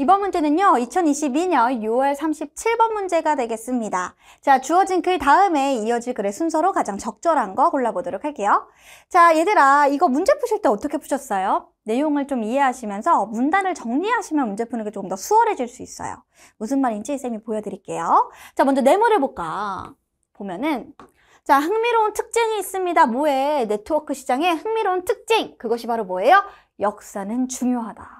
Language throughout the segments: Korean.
이번 문제는요 2022년 6월 37번 문제가 되겠습니다 자 주어진 글 다음에 이어질 글의 순서로 가장 적절한 거 골라보도록 할게요 자 얘들아 이거 문제 푸실 때 어떻게 푸셨어요? 내용을 좀 이해하시면서 문단을 정리하시면 문제 푸는 게 조금 더 수월해질 수 있어요 무슨 말인지 쌤이 보여드릴게요 자 먼저 네모를 볼까 보면은 자 흥미로운 특징이 있습니다 뭐에 네트워크 시장의 흥미로운 특징 그것이 바로 뭐예요? 역사는 중요하다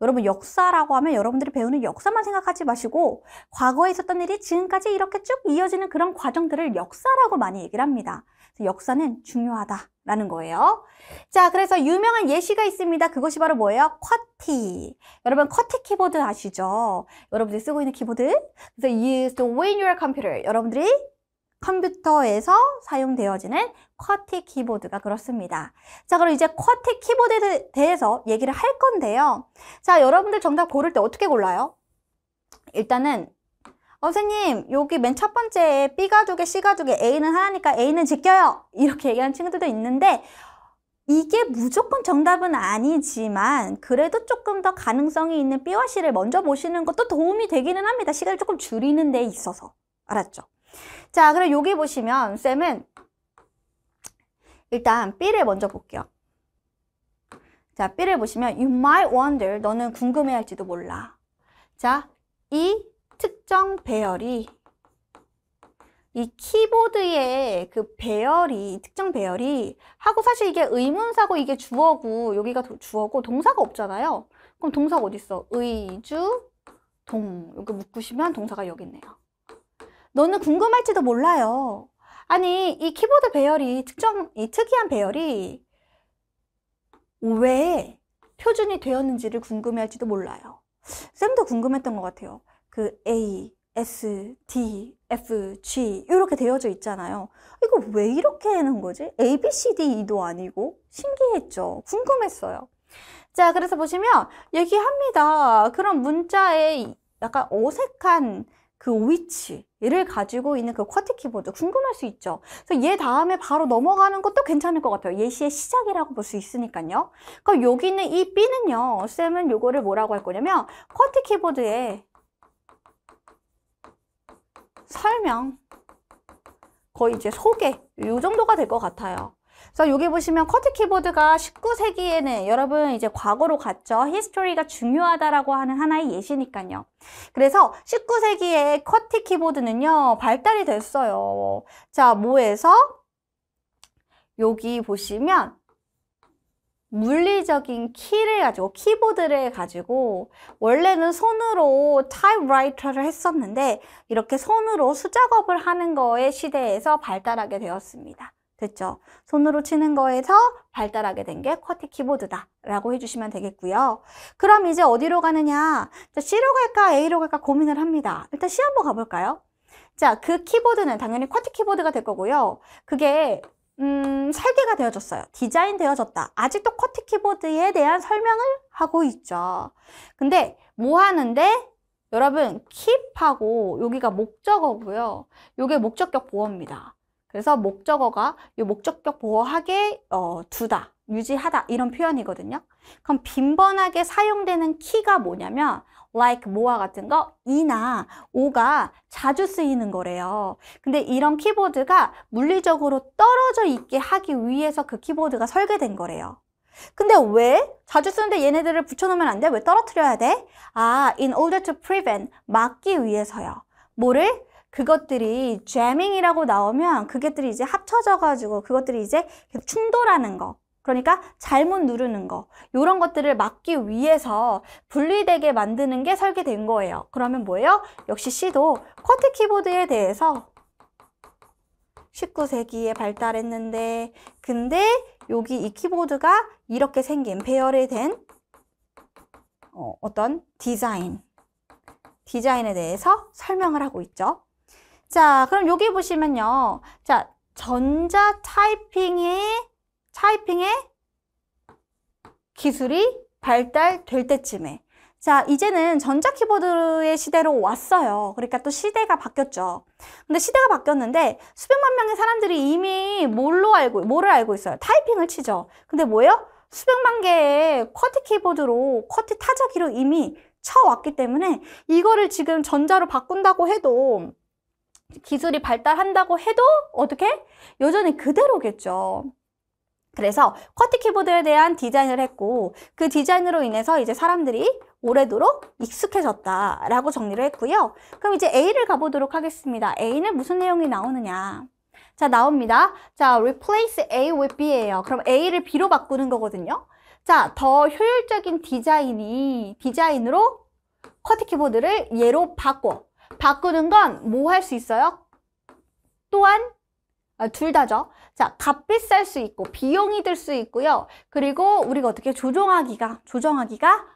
여러분 역사라고 하면 여러분들이 배우는 역사만 생각하지 마시고 과거에 있었던 일이 지금까지 이렇게 쭉 이어지는 그런 과정들을 역사라고 많이 얘기를 합니다. 역사는 중요하다라는 거예요. 자, 그래서 유명한 예시가 있습니다. 그것이 바로 뭐예요? 쿼티. 여러분 쿼티 키보드 아시죠? 여러분들이 쓰고 있는 키보드. 그래서 use the Windows computer. 여러분들이 컴퓨터에서 사용되어지는 쿼티 키보드가 그렇습니다. 자, 그럼 이제 쿼티 키보드에 대해서 얘기를 할 건데요. 자, 여러분들 정답 고를 때 어떻게 골라요? 일단은 어, 선생님 여기 맨 첫 번째에 B 가족에 C 가족에 A는 하나니까 A는 지켜요 이렇게 얘기하는 친구들도 있는데 이게 무조건 정답은 아니지만 그래도 조금 더 가능성이 있는 B와 C를 먼저 보시는 것도 도움이 되기는 합니다 시간을 조금 줄이는 데 있어서 알았죠? 자, 그럼 여기 보시면 쌤은 일단 B를 먼저 볼게요. 자, B를 보시면 You might wonder, 너는 궁금해할지도 몰라. 자, 이 특정 배열이 이 키보드의 그 배열이 특정 배열이 하고 사실 이게 의문사고 이게 주어고 여기가 도, 주어고 동사가 없잖아요. 그럼 동사가 어디 있어? 의주 동 이렇게 묶으시면 동사가 여기 있네요. 너는 궁금할지도 몰라요. 아니, 이 키보드 배열이 특정, 이 특이한 배열이 왜 표준이 되었는지를 궁금해할지도 몰라요. 쌤도 궁금했던 것 같아요. 그 A, S, D, F, G 이렇게 되어져 있잖아요. 이거 왜 이렇게 해놓은 거지? A, B, C, D, E도 아니고 신기했죠. 궁금했어요. 자, 그래서 보시면 얘기합니다. 그런 문자의 약간 어색한 그 위치, 얘를 가지고 있는 그 쿼트 키보드 궁금할 수 있죠. 그래서 얘 다음에 바로 넘어가는 것도 괜찮을 것 같아요. 예시의 시작이라고 볼 수 있으니까요. 그럼 여기 있는 이 B는요. 쌤은 요거를 뭐라고 할 거냐면 쿼트 키보드의 설명 거의 이제 소개 이 정도가 될 것 같아요. 그래서 여기 보시면 커트 키보드가 19세기에는 여러분 이제 과거로 갔죠. 히스토리가 중요하다라고 하는 하나의 예시니까요. 그래서 1 9세기에 커트 키보드는요. 발달이 됐어요. 자, 뭐에서 여기 보시면 물리적인 키를 가지고 키보드를 가지고 원래는 손으로 타입라이터를 했었는데 이렇게 손으로 수작업을 하는 거에 시대에서 발달하게 되었습니다. 됐죠? 손으로 치는 거에서 발달하게 된 게쿼티 키보드다 라고 해주시면 되겠고요. 그럼 이제 어디로 가느냐? C로 갈까 A로 갈까 고민을 합니다. 일단 C 한번 가볼까요? 자, 그 키보드는 당연히 쿼티 키보드가 될 거고요. 그게 음, 설계가 되어졌어요. 디자인 되어졌다. 아직도 쿼티 키보드에 대한 설명을 하고 있죠. 근데 뭐 하는데? 여러분, 킵하고 여기가 목적어고요. 요게 목적격 보어입니다. 그래서 목적어가 이 목적격 보호하게 어, 두다, 유지하다 이런 표현이거든요. 그럼 빈번하게 사용되는 키가 뭐냐면 like 뭐와 같은 거 이나 오가 자주 쓰이는 거래요. 근데 이런 키보드가 물리적으로 떨어져 있게 하기 위해서 그 키보드가 설계된 거래요. 근데 왜? 자주 쓰는데 얘네들을 붙여놓으면 안 돼? 왜 떨어뜨려야 돼? 아, in order to prevent, 막기 위해서요. 뭐를? 그것들이 jamming이라고 나오면 그게들이 이제 합쳐져 가지고 그것들이 이제 충돌하는 거 그러니까 잘못 누르는 거 이런 것들을 막기 위해서 분리되게 만드는 게 설계된 거예요 그러면 뭐예요? 역시 C도 쿼트 키보드에 대해서 19세기에 발달했는데 근데 여기 이 키보드가 이렇게 생긴 배열이 된 어, 어떤 디자인 디자인에 대해서 설명을 하고 있죠 자, 그럼 여기 보시면요. 자, 전자 타이핑의 타이핑의 기술이 발달될 때쯤에 자 이제는 전자 키보드의 시대로 왔어요 그러니까 또 시대가 바뀌었죠 근데 시대가 바뀌었는데 수백만 명의 사람들이 이미 뭘로 알고 뭐를 알고 있어요 타이핑을 치죠 근데 뭐예요 수백만 개의 쿼티 키보드로 쿼트 타자기로 이미 쳐왔기 때문에 이거를 지금 전자로 바꾼다고 해도 기술이 발달한다고 해도 어떻게? 여전히 그대로겠죠. 그래서 쿼티 키보드에 대한 디자인을 했고 그 디자인으로 인해서 이제 사람들이 오래도록 익숙해졌다라고 정리를 했고요. 그럼 이제 A를 가보도록 하겠습니다. A는 무슨 내용이 나오느냐. 자, 나옵니다. 자, replace A with B예요. 그럼 A를 B로 바꾸는 거거든요. 자, 더 효율적인 디자인이 디자인으로 쿼티 키보드를 예로 바꿔. 바꾸는 건 뭐 할 수 있어요? 또한 아, 둘 다죠. 자, 값비쌀 수 있고 비용이 들 수 있고요. 그리고 우리가 어떻게 조정하기가 조정하기가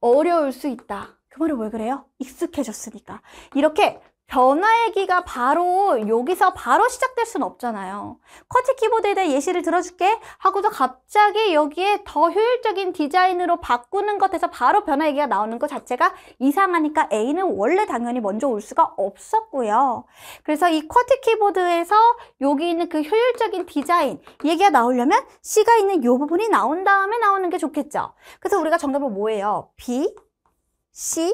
어려울 수 있다. 그 말이 왜 그래요? 익숙해졌으니까. 이렇게 변화 얘기가 바로 여기서 바로 시작될 수는 없잖아요. 커티 키보드에 대해 예시를 들어줄게 하고도 갑자기 여기에 더 효율적인 디자인으로 바꾸는 것에서 바로 변화 얘기가 나오는 것 자체가 이상하니까 A는 원래 당연히 먼저 올 수가 없었고요. 그래서 이 커티 키보드에서 여기 있는 그 효율적인 디자인 얘기가 나오려면 C가 있는 이 부분이 나온 다음에 나오는 게 좋겠죠. 그래서 우리가 정답은 뭐예요? B, C,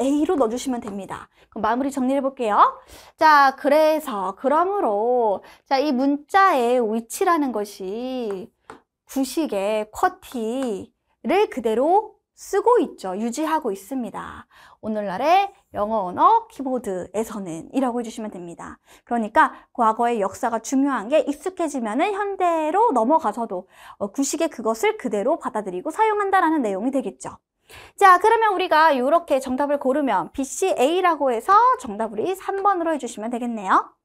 A로 넣어주시면 됩니다. 그럼 마무리 정리해 볼게요. 자, 그래서 그러므로 자, 이 문자의 위치라는 것이 구식의 쿼티를 그대로 쓰고 있죠. 유지하고 있습니다. 오늘날의 영어 언어 키보드에서는 이라고 해주시면 됩니다. 그러니까 과거의 역사가 중요한 게 익숙해지면 은 현대로 넘어가서도 어, 구식의 그것을 그대로 받아들이고 사용한다라는 내용이 되겠죠. 자 그러면 우리가 이렇게 정답을 고르면 BCA라고 해서 정답 을리 3번으로 해주시면 되겠네요.